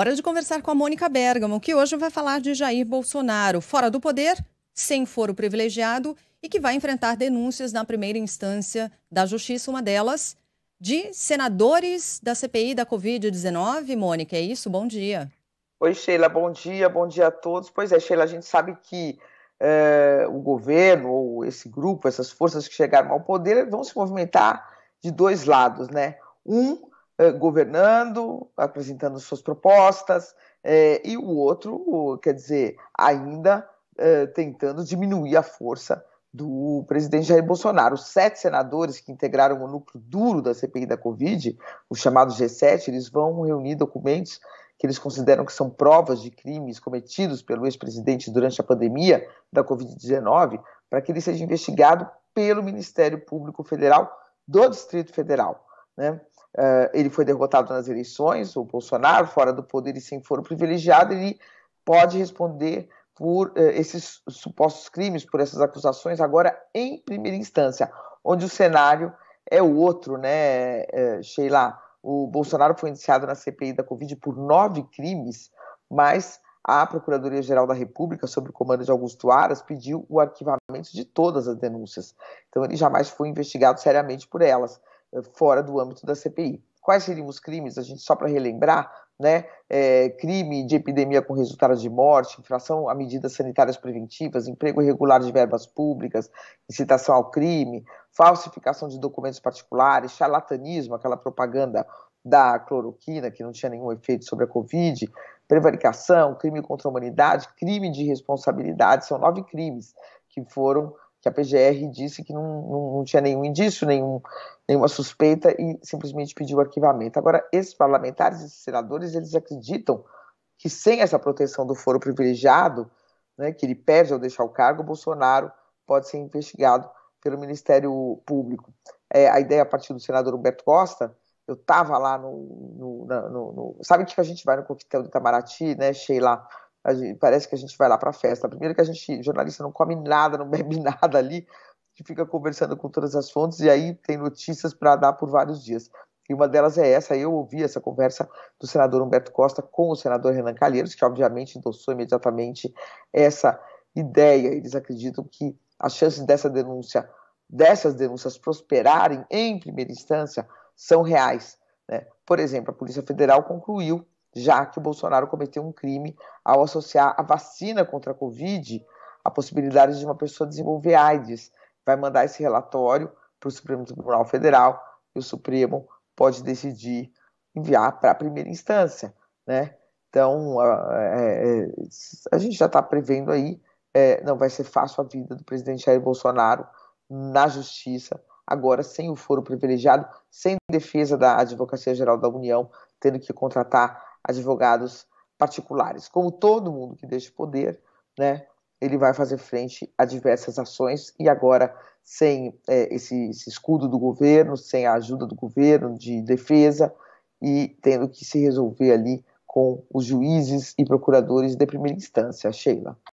Hora de conversar com a Mônica Bergamo, que hoje vai falar de Jair Bolsonaro, fora do poder, sem foro privilegiado e que vai enfrentar denúncias na primeira instância da justiça, uma delas de senadores da CPI da Covid-19. Mônica, é isso? Bom dia. Oi, Sheila, bom dia, bom dia a todos. Pois é, Sheila, a gente sabe que é, o governo, ou esse grupo, essas forças que chegaram ao poder, vão se movimentar de dois lados, né? Um eh, governando, apresentando suas propostas, é, e o outro, quer dizer, ainda é, tentando diminuir a força do presidente Jair Bolsonaro. Os sete senadores que integraram o núcleo duro da CPI da Covid, o chamado G7, eles vão reunir documentos que eles consideram que são provas de crimes cometidos pelo ex-presidente durante a pandemia da Covid-19, para que ele seja investigado pelo Ministério Público Federal do Distrito Federal. Né? Uh, ele foi derrotado nas eleições, o Bolsonaro, fora do poder e sem foro privilegiado, ele pode responder por uh, esses supostos crimes, por essas acusações, agora em primeira instância, onde o cenário é o outro, né, uh, Sheila? O Bolsonaro foi indiciado na CPI da Covid por nove crimes, mas a Procuradoria-Geral da República, sob o comando de Augusto Aras, pediu o arquivamento de todas as denúncias. Então, ele jamais foi investigado seriamente por elas. Eh, fora do âmbito da CPI. Quais seriam os crimes? A gente só para relembrar, né? É, crime de epidemia com resultados de morte, infração a medidas sanitárias preventivas, emprego irregular de verbas públicas, incitação ao crime, falsificação de documentos particulares, charlatanismo, aquela propaganda da cloroquina que não tinha nenhum efeito sobre a Covid, prevaricação, crime contra a humanidade, crime de responsabilidade, são nove crimes que foram que a PGR disse que não, não, não tinha nenhum indício, nenhum, nenhuma suspeita e simplesmente pediu arquivamento. Agora, esses parlamentares, esses senadores, eles acreditam que sem essa proteção do foro privilegiado, né, que ele perde ao deixar o cargo, Bolsonaro pode ser investigado pelo Ministério Público. É, a ideia a partir do senador Humberto Costa, eu estava lá no, no, no, no, Sabe que a gente vai no coquetel do Itamaraty, né, Sheila? Gente, parece que a gente vai lá para festa. Primeiro que a gente, jornalista, não come nada, não bebe nada ali, a gente fica conversando com todas as fontes e aí tem notícias para dar por vários dias. E uma delas é essa, eu ouvi essa conversa do senador Humberto Costa com o senador Renan Calheiros, que obviamente endossou imediatamente essa ideia. Eles acreditam que as chances dessa denúncia, dessas denúncias prosperarem em primeira instância são reais. Né? Por exemplo, a Polícia Federal concluiu já que o Bolsonaro cometeu um crime ao associar a vacina contra a Covid à possibilidade de uma pessoa desenvolver AIDS. Vai mandar esse relatório para o Supremo Tribunal Federal e o Supremo pode decidir enviar para a primeira instância, né? Então, a é, é, gente já está prevendo aí, é, não vai ser fácil a vida do presidente Jair Bolsonaro na justiça, agora sem o foro privilegiado, sem defesa da Advocacia Geral da União, tendo que contratar advogados particulares. Como todo mundo que deixa o poder, né, ele vai fazer frente a diversas ações e agora sem é, esse, esse, escudo do governo, sem a ajuda do governo de defesa e tendo que se resolver ali com os juízes e procuradores de primeira instância, Sheila.